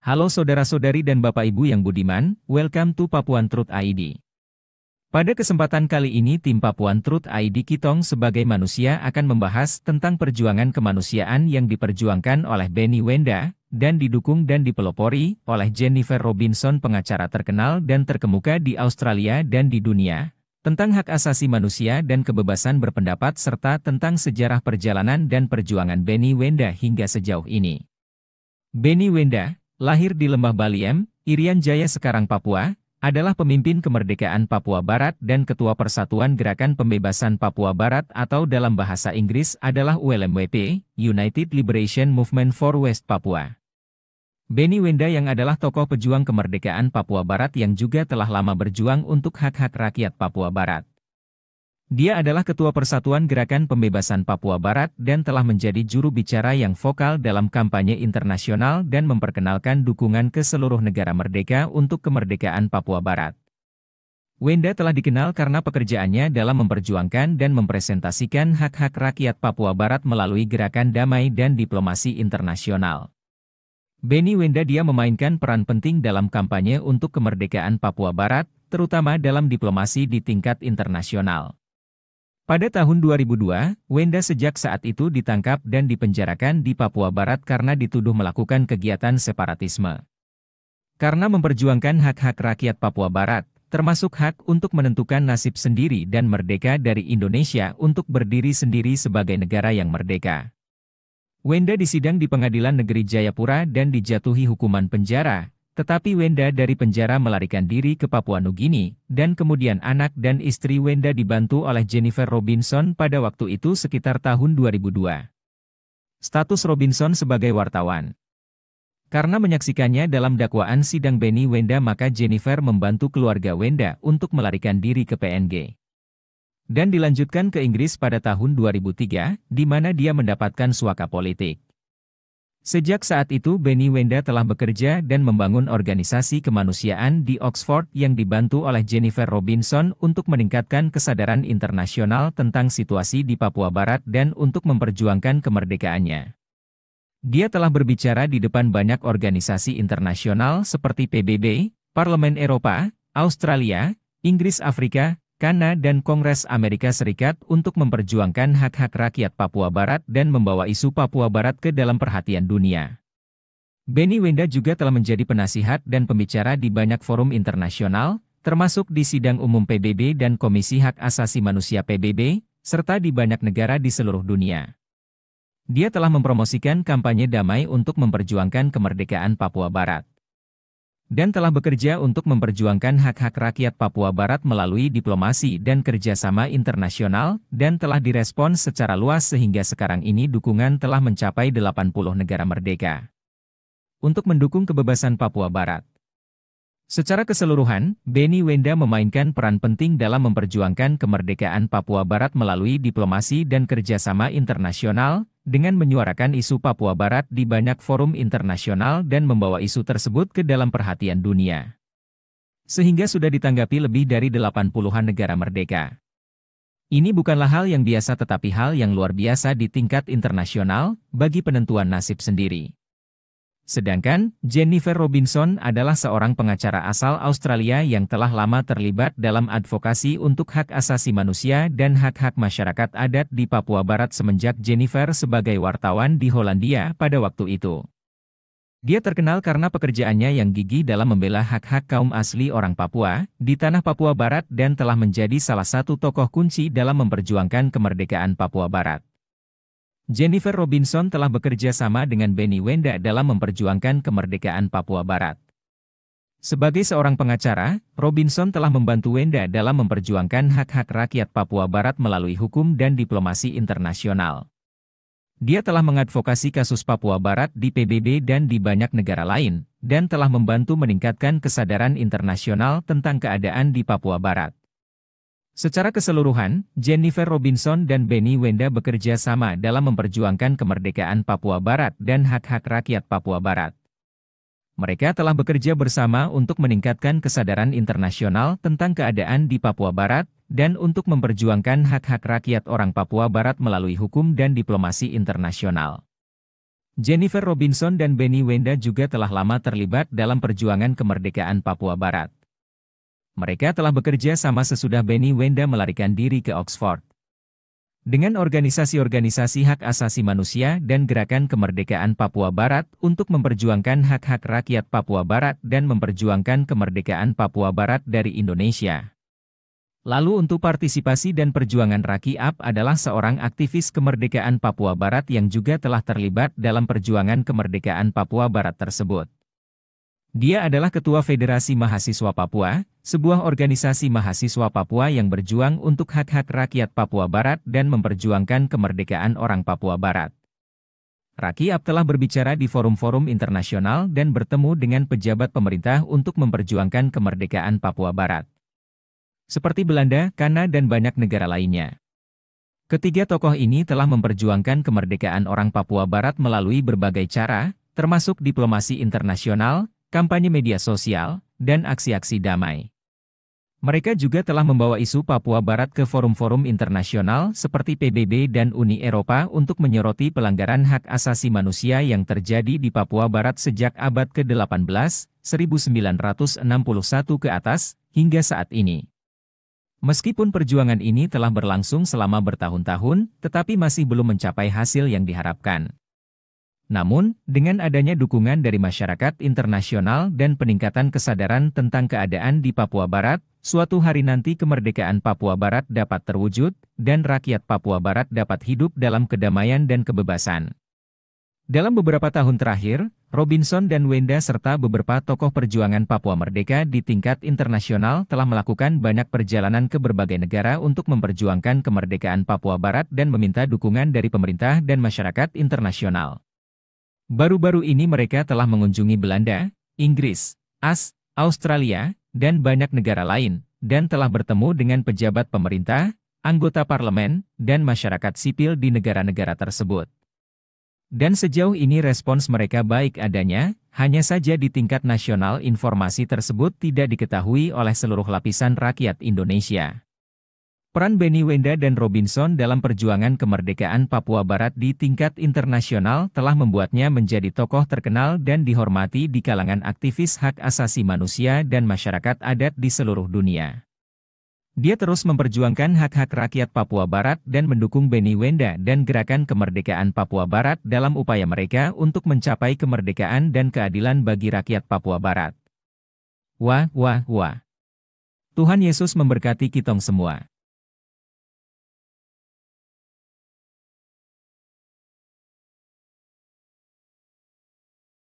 Halo saudara-saudari dan Bapak Ibu yang budiman, welcome to Papuan Truth ID. Pada kesempatan kali ini tim Papuan Truth ID Kitong sebagai manusia akan membahas tentang perjuangan kemanusiaan yang diperjuangkan oleh Benny Wenda, dan didukung dan dipelopori oleh Jennifer Robinson pengacara terkenal dan terkemuka di Australia dan di dunia, tentang hak asasi manusia dan kebebasan berpendapat serta tentang sejarah perjalanan dan perjuangan Benny Wenda hingga sejauh ini. Benny Wenda, lahir di Lembah Baliem, Irian Jaya sekarang Papua, adalah pemimpin kemerdekaan Papua Barat dan Ketua Persatuan Gerakan Pembebasan Papua Barat atau dalam bahasa Inggris adalah ULMWP, United Liberation Movement for West Papua. Benny Wenda yang adalah tokoh pejuang kemerdekaan Papua Barat yang juga telah lama berjuang untuk hak-hak rakyat Papua Barat. Dia adalah Ketua Persatuan Gerakan Pembebasan Papua Barat dan telah menjadi juru bicara yang vokal dalam kampanye internasional dan memperkenalkan dukungan ke seluruh negara merdeka untuk kemerdekaan Papua Barat. Wenda telah dikenal karena pekerjaannya dalam memperjuangkan dan mempresentasikan hak-hak rakyat Papua Barat melalui gerakan damai dan diplomasi internasional. Benny Wenda dia memainkan peran penting dalam kampanye untuk kemerdekaan Papua Barat, terutama dalam diplomasi di tingkat internasional. Pada tahun 2002, Wenda sejak saat itu ditangkap dan dipenjarakan di Papua Barat karena dituduh melakukan kegiatan separatisme. Karena memperjuangkan hak-hak rakyat Papua Barat, termasuk hak untuk menentukan nasib sendiri dan merdeka dari Indonesia untuk berdiri sendiri sebagai negara yang merdeka. Wenda disidang di Pengadilan Negeri Jayapura dan dijatuhi hukuman penjara tetapi Wenda dari penjara melarikan diri ke Papua Nugini, dan kemudian anak dan istri Wenda dibantu oleh Jennifer Robinson pada waktu itu sekitar tahun 2002. Status Robinson sebagai wartawan Karena menyaksikannya dalam dakwaan sidang Benny Wenda maka Jennifer membantu keluarga Wenda untuk melarikan diri ke PNG. Dan dilanjutkan ke Inggris pada tahun 2003, di mana dia mendapatkan suaka politik. Sejak saat itu Benny Wenda telah bekerja dan membangun organisasi kemanusiaan di Oxford yang dibantu oleh Jennifer Robinson untuk meningkatkan kesadaran internasional tentang situasi di Papua Barat dan untuk memperjuangkan kemerdekaannya. Dia telah berbicara di depan banyak organisasi internasional seperti PBB, Parlemen Eropa, Australia, Inggris Afrika, Kana dan Kongres Amerika Serikat untuk memperjuangkan hak-hak rakyat Papua Barat dan membawa isu Papua Barat ke dalam perhatian dunia. Benny Wenda juga telah menjadi penasihat dan pembicara di banyak forum internasional, termasuk di Sidang Umum PBB dan Komisi Hak Asasi Manusia PBB, serta di banyak negara di seluruh dunia. Dia telah mempromosikan kampanye damai untuk memperjuangkan kemerdekaan Papua Barat dan telah bekerja untuk memperjuangkan hak-hak rakyat Papua Barat melalui diplomasi dan kerjasama internasional, dan telah direspon secara luas sehingga sekarang ini dukungan telah mencapai 80 negara merdeka. Untuk mendukung kebebasan Papua Barat. Secara keseluruhan, Benny Wenda memainkan peran penting dalam memperjuangkan kemerdekaan Papua Barat melalui diplomasi dan kerjasama internasional, dengan menyuarakan isu Papua Barat di banyak forum internasional dan membawa isu tersebut ke dalam perhatian dunia. Sehingga sudah ditanggapi lebih dari 80-an negara merdeka. Ini bukanlah hal yang biasa tetapi hal yang luar biasa di tingkat internasional bagi penentuan nasib sendiri. Sedangkan, Jennifer Robinson adalah seorang pengacara asal Australia yang telah lama terlibat dalam advokasi untuk hak asasi manusia dan hak-hak masyarakat adat di Papua Barat semenjak Jennifer sebagai wartawan di Hollandia pada waktu itu. Dia terkenal karena pekerjaannya yang gigih dalam membela hak-hak kaum asli orang Papua di tanah Papua Barat dan telah menjadi salah satu tokoh kunci dalam memperjuangkan kemerdekaan Papua Barat. Jennifer Robinson telah bekerja sama dengan Benny Wenda dalam memperjuangkan kemerdekaan Papua Barat. Sebagai seorang pengacara, Robinson telah membantu Wenda dalam memperjuangkan hak-hak rakyat Papua Barat melalui hukum dan diplomasi internasional. Dia telah mengadvokasi kasus Papua Barat di PBB dan di banyak negara lain, dan telah membantu meningkatkan kesadaran internasional tentang keadaan di Papua Barat. Secara keseluruhan, Jennifer Robinson dan Benny Wenda bekerja sama dalam memperjuangkan kemerdekaan Papua Barat dan hak-hak rakyat Papua Barat. Mereka telah bekerja bersama untuk meningkatkan kesadaran internasional tentang keadaan di Papua Barat dan untuk memperjuangkan hak-hak rakyat orang Papua Barat melalui hukum dan diplomasi internasional. Jennifer Robinson dan Benny Wenda juga telah lama terlibat dalam perjuangan kemerdekaan Papua Barat mereka telah bekerja sama sesudah Benny Wenda melarikan diri ke Oxford. Dengan organisasi-organisasi hak asasi manusia dan gerakan kemerdekaan Papua Barat untuk memperjuangkan hak-hak rakyat Papua Barat dan memperjuangkan kemerdekaan Papua Barat dari Indonesia. Lalu untuk partisipasi dan perjuangan Raki Ab adalah seorang aktivis kemerdekaan Papua Barat yang juga telah terlibat dalam perjuangan kemerdekaan Papua Barat tersebut. Dia adalah Ketua Federasi Mahasiswa Papua, sebuah organisasi mahasiswa Papua yang berjuang untuk hak-hak rakyat Papua Barat dan memperjuangkan kemerdekaan orang Papua Barat. Rakiab telah berbicara di forum-forum internasional dan bertemu dengan pejabat pemerintah untuk memperjuangkan kemerdekaan Papua Barat. Seperti Belanda, Kana dan banyak negara lainnya. Ketiga tokoh ini telah memperjuangkan kemerdekaan orang Papua Barat melalui berbagai cara, termasuk diplomasi internasional, kampanye media sosial, dan aksi-aksi damai. Mereka juga telah membawa isu Papua Barat ke forum-forum internasional seperti PBB dan Uni Eropa untuk menyoroti pelanggaran hak asasi manusia yang terjadi di Papua Barat sejak abad ke-18, 1961 ke atas, hingga saat ini. Meskipun perjuangan ini telah berlangsung selama bertahun-tahun, tetapi masih belum mencapai hasil yang diharapkan. Namun, dengan adanya dukungan dari masyarakat internasional dan peningkatan kesadaran tentang keadaan di Papua Barat, suatu hari nanti kemerdekaan Papua Barat dapat terwujud, dan rakyat Papua Barat dapat hidup dalam kedamaian dan kebebasan. Dalam beberapa tahun terakhir, Robinson dan Wenda serta beberapa tokoh perjuangan Papua Merdeka di tingkat internasional telah melakukan banyak perjalanan ke berbagai negara untuk memperjuangkan kemerdekaan Papua Barat dan meminta dukungan dari pemerintah dan masyarakat internasional. Baru-baru ini mereka telah mengunjungi Belanda, Inggris, AS, Australia, dan banyak negara lain, dan telah bertemu dengan pejabat pemerintah, anggota parlemen, dan masyarakat sipil di negara-negara tersebut. Dan sejauh ini respons mereka baik adanya, hanya saja di tingkat nasional informasi tersebut tidak diketahui oleh seluruh lapisan rakyat Indonesia. Peran Benny Wenda dan Robinson dalam perjuangan kemerdekaan Papua Barat di tingkat internasional telah membuatnya menjadi tokoh terkenal dan dihormati di kalangan aktivis hak asasi manusia dan masyarakat adat di seluruh dunia. Dia terus memperjuangkan hak-hak rakyat Papua Barat dan mendukung Benny Wenda dan gerakan kemerdekaan Papua Barat dalam upaya mereka untuk mencapai kemerdekaan dan keadilan bagi rakyat Papua Barat. Wah, wah, wah. Tuhan Yesus memberkati kita semua.